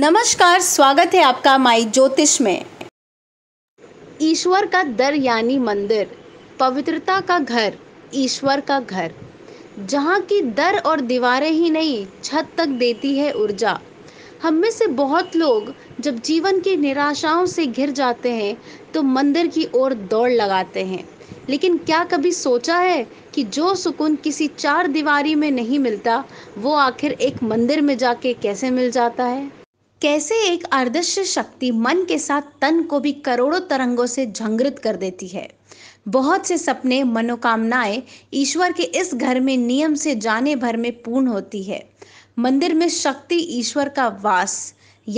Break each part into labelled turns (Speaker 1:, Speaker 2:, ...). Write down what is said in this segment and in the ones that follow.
Speaker 1: नमस्कार स्वागत है आपका माई ज्योतिष में ईश्वर का दर यानी मंदिर पवित्रता का घर ईश्वर का घर जहाँ की दर और दीवारें ही नहीं छत तक देती है ऊर्जा हम में से बहुत लोग जब जीवन की निराशाओं से घिर जाते हैं तो मंदिर की ओर दौड़ लगाते हैं लेकिन क्या कभी सोचा है कि जो सुकून किसी चार दीवारी में नहीं मिलता वो आखिर एक मंदिर में जाके कैसे मिल जाता है कैसे एक अर्दश्य शक्ति मन के साथ तन को भी करोड़ों तरंगों से झंगृत कर देती है बहुत से सपने मनोकामनाएं ईश्वर के इस घर में नियम से जाने भर में पूर्ण होती है मंदिर में शक्ति ईश्वर का वास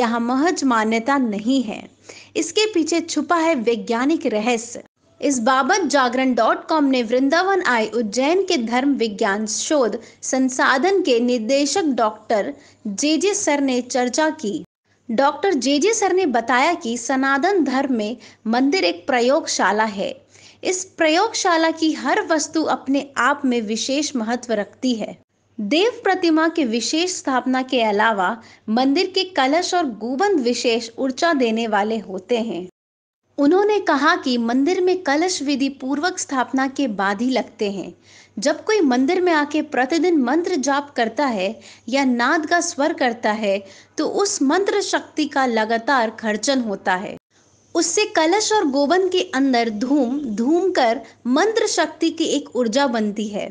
Speaker 1: यह महज मान्यता नहीं है इसके पीछे छुपा है वैज्ञानिक रहस्य इस बाबत जागरण डॉट कॉम ने वृंदावन आए उज्जैन के धर्म विज्ञान शोध संसाधन के निदेशक डॉक्टर जे जे सर ने चर्चा की डॉक्टर जे जे सर ने बताया कि सनातन धर्म में मंदिर एक प्रयोगशाला है इस प्रयोगशाला की हर वस्तु अपने आप में विशेष महत्व रखती है देव प्रतिमा के विशेष स्थापना के अलावा मंदिर के कलश और गुबंद विशेष ऊर्जा देने वाले होते हैं उन्होंने कहा कि मंदिर में कलश विधि पूर्वक स्थापना के बाद ही लगते हैं जब कोई मंदिर में आके प्रतिदिन मंत्र जाप करता है या नाद का स्वर करता है तो उस मंत्र शक्ति का लगातार खर्चन होता है उससे कलश और गोबन के अंदर धूम धूम कर मंत्र शक्ति की एक ऊर्जा बनती है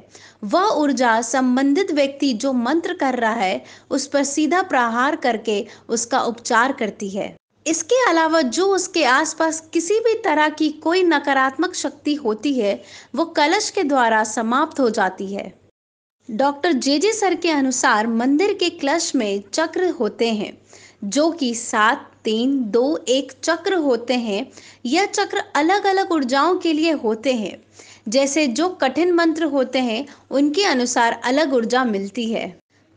Speaker 1: वह ऊर्जा संबंधित व्यक्ति जो मंत्र कर रहा है उस पर सीधा प्रहार करके उसका उपचार करती है इसके अलावा जो उसके आसपास किसी भी तरह की कोई नकारात्मक शक्ति होती है वो कलश के द्वारा समाप्त हो जाती है डॉक्टर जे जे सर के अनुसार मंदिर के क्लश में चक्र होते हैं जो कि सात तीन दो एक चक्र होते हैं यह चक्र अलग अलग ऊर्जाओं के लिए होते हैं जैसे जो कठिन मंत्र होते हैं उनके अनुसार अलग ऊर्जा मिलती है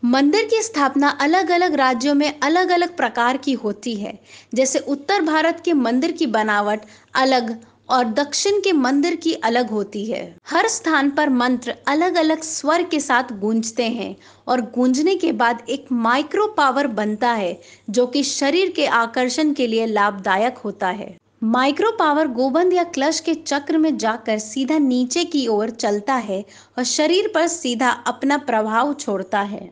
Speaker 1: मंदिर की स्थापना अलग अलग राज्यों में अलग अलग प्रकार की होती है जैसे उत्तर भारत के मंदिर की बनावट अलग और दक्षिण के मंदिर की अलग होती है हर स्थान पर मंत्र अलग अलग स्वर के साथ गूंजते हैं और गूंजने के बाद एक माइक्रो पावर बनता है जो कि शरीर के आकर्षण के लिए लाभदायक होता है माइक्रो पावर गोबंद या क्लश के चक्र में जाकर सीधा नीचे की ओर चलता है और शरीर पर सीधा अपना प्रभाव छोड़ता है